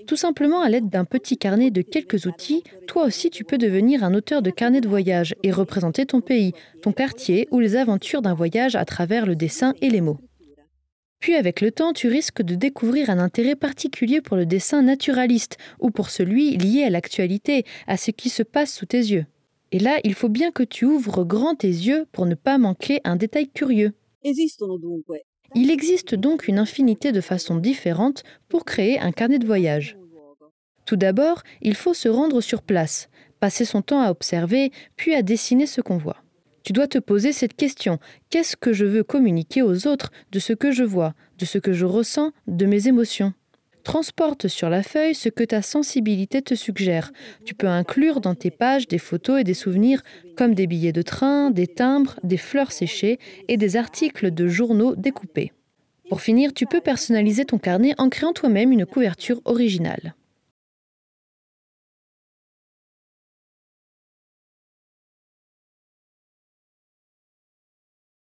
E Tout simplement à l'aide d'un petit carnet de quelques outils, toi aussi tu peux devenir un auteur de carnet de voyage et représenter ton pays, ton quartier ou les aventures d'un voyage à travers le dessin et les mots. Puis avec le temps, tu risques de découvrir un intérêt particulier pour le dessin naturaliste ou pour celui lié à l'actualité, à ce qui se passe sous tes yeux. Et là, il faut bien que tu ouvres grand tes yeux pour ne pas manquer un détail curieux. Il existe donc une infinité de façons différentes pour créer un carnet de voyage. Tout d'abord, il faut se rendre sur place, passer son temps à observer, puis à dessiner ce qu'on voit. Tu dois te poser cette question. Qu'est-ce que je veux communiquer aux autres de ce que je vois, de ce que je ressens, de mes émotions Transporte sur la feuille ce que ta sensibilité te suggère. Tu peux inclure dans tes pages des photos et des souvenirs comme des billets de train, des timbres, des fleurs séchées et des articles de journaux découpés. Pour finir, tu peux personnaliser ton carnet en créant toi-même une couverture originale.